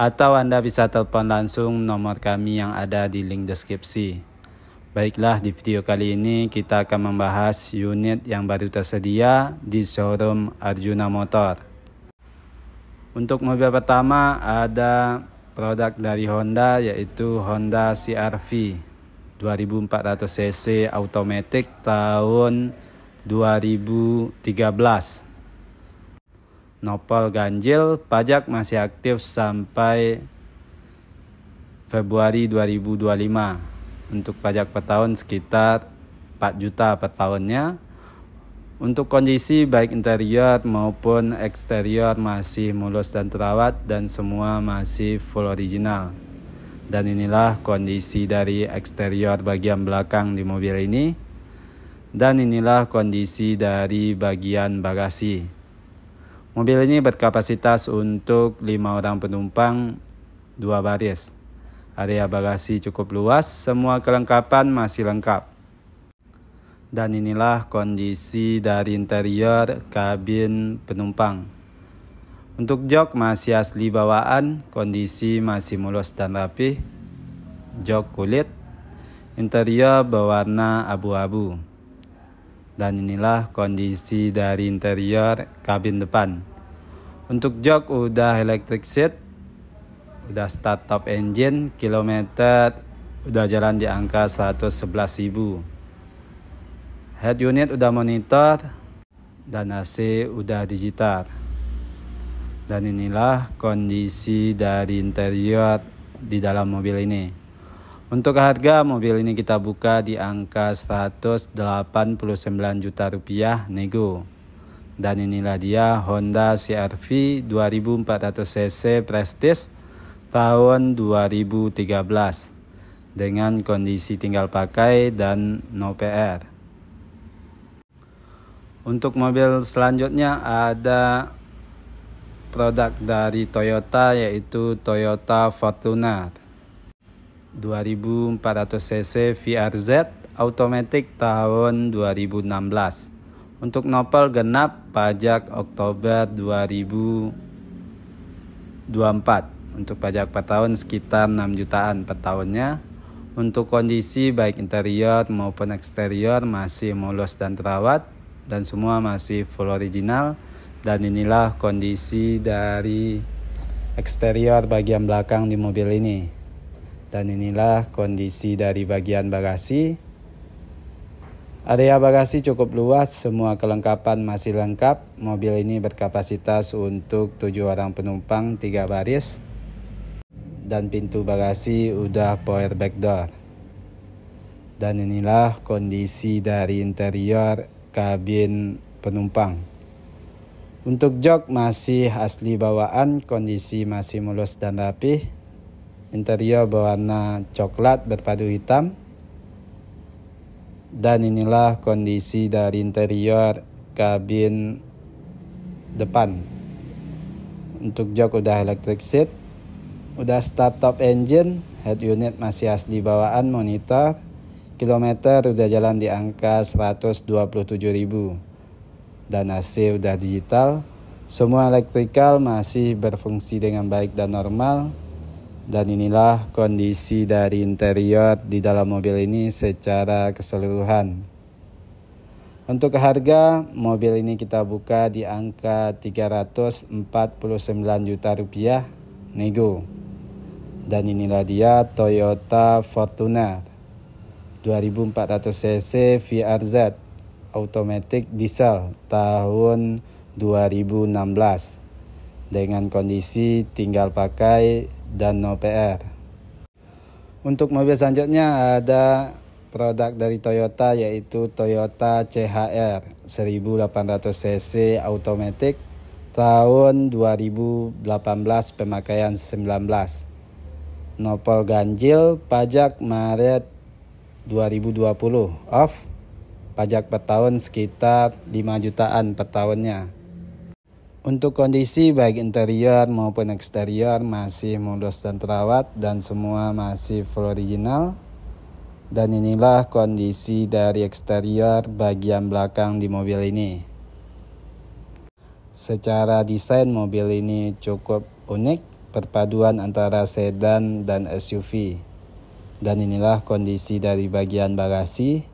atau Anda bisa telepon langsung nomor kami yang ada di link deskripsi. Baiklah, di video kali ini kita akan membahas unit yang baru tersedia di showroom Arjuna Motor. Untuk mobil pertama ada produk dari Honda yaitu Honda CR-V 2400cc automatic tahun 2013 nopol ganjil pajak masih aktif sampai Februari 2025 untuk pajak per tahun sekitar 4 juta per tahunnya untuk kondisi baik interior maupun eksterior masih mulus dan terawat dan semua masih full original dan inilah kondisi dari eksterior bagian belakang di mobil ini dan inilah kondisi dari bagian bagasi Mobil ini berkapasitas untuk 5 orang penumpang, 2 baris. Area bagasi cukup luas, semua kelengkapan masih lengkap. Dan inilah kondisi dari interior kabin penumpang. Untuk jok masih asli bawaan, kondisi masih mulus dan rapi. Jok kulit, interior berwarna abu-abu. Dan inilah kondisi dari interior kabin depan. Untuk jok udah electric seat, udah start top engine, kilometer udah jalan di angka 111.000. Head unit udah monitor dan AC udah digital. Dan inilah kondisi dari interior di dalam mobil ini. Untuk harga mobil ini kita buka di angka 189 juta rupiah nego. Dan inilah dia Honda CRV 2400 cc Prestige tahun 2013 dengan kondisi tinggal pakai dan no PR. Untuk mobil selanjutnya ada produk dari Toyota yaitu Toyota Fortuner. 2400 cc VRZ automatic tahun 2016 untuk Nopal genap pajak Oktober 2024 untuk pajak per tahun sekitar 6 jutaan per tahunnya untuk kondisi baik interior maupun eksterior masih mulus dan terawat dan semua masih full original dan inilah kondisi dari eksterior bagian belakang di mobil ini dan inilah kondisi dari bagian bagasi. Area bagasi cukup luas, semua kelengkapan masih lengkap. Mobil ini berkapasitas untuk 7 orang penumpang, 3 baris. Dan pintu bagasi udah power back door. Dan inilah kondisi dari interior kabin penumpang. Untuk jok masih asli bawaan, kondisi masih mulus dan rapih interior berwarna coklat berpadu hitam. Dan inilah kondisi dari interior kabin depan. Untuk jok udah electric seat, udah start top engine, head unit masih asli bawaan monitor, kilometer udah jalan di angka 127.000 dan AC udah digital, semua elektrikal masih berfungsi dengan baik dan normal, dan inilah kondisi dari interior di dalam mobil ini secara keseluruhan. Untuk harga, mobil ini kita buka di angka 349 juta rupiah nego. Dan inilah dia Toyota Fortuner 2400 cc VRZ automatic diesel tahun 2016 dengan kondisi tinggal pakai dan no PR. Untuk mobil selanjutnya ada produk dari Toyota yaitu Toyota CHR 1800cc automatic tahun 2018 pemakaian 19. Nopol ganjil pajak Maret 2020 off pajak per tahun sekitar 5 jutaan per tahunnya. Untuk kondisi baik interior maupun eksterior masih mulus dan terawat dan semua masih full original. Dan inilah kondisi dari eksterior bagian belakang di mobil ini. Secara desain mobil ini cukup unik perpaduan antara sedan dan SUV. Dan inilah kondisi dari bagian bagasi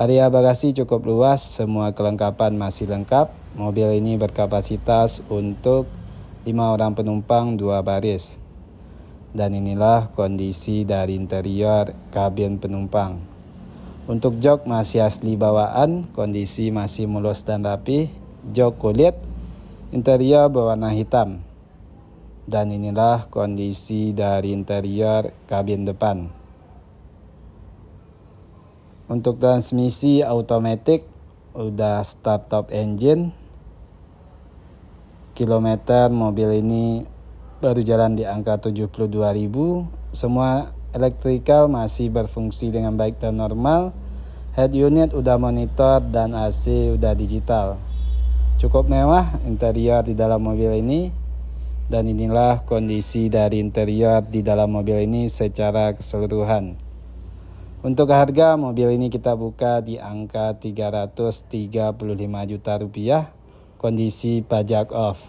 Area bagasi cukup luas, semua kelengkapan masih lengkap. Mobil ini berkapasitas untuk 5 orang penumpang 2 baris. Dan inilah kondisi dari interior kabin penumpang. Untuk jok masih asli bawaan, kondisi masih mulus dan rapi. Jok kulit, interior berwarna hitam. Dan inilah kondisi dari interior kabin depan. Untuk transmisi automatic udah start top engine. Kilometer mobil ini baru jalan di angka 72.000. Semua elektrikal masih berfungsi dengan baik dan normal. Head unit udah monitor dan AC udah digital. Cukup mewah interior di dalam mobil ini. Dan inilah kondisi dari interior di dalam mobil ini secara keseluruhan. Untuk harga mobil ini kita buka di angka 335 juta rupiah kondisi pajak off.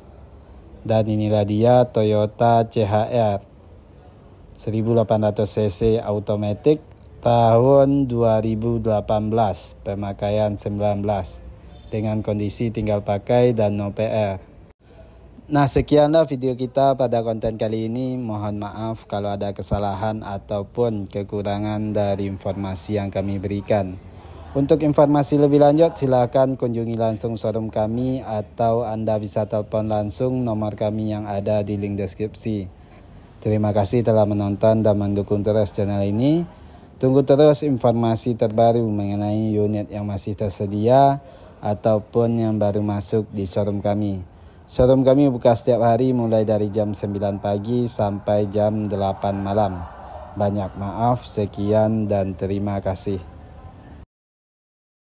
Dan inilah dia Toyota CHR 1800cc automatic tahun 2018 pemakaian 19 dengan kondisi tinggal pakai dan no PR. Nah, sekianlah video kita pada konten kali ini. Mohon maaf kalau ada kesalahan ataupun kekurangan dari informasi yang kami berikan. Untuk informasi lebih lanjut, silakan kunjungi langsung showroom kami atau Anda bisa telepon langsung nomor kami yang ada di link deskripsi. Terima kasih telah menonton dan mendukung terus channel ini. Tunggu terus informasi terbaru mengenai unit yang masih tersedia ataupun yang baru masuk di showroom kami. Showroom kami buka setiap hari mulai dari jam 9 pagi sampai jam 8 malam. Banyak maaf, sekian dan terima kasih.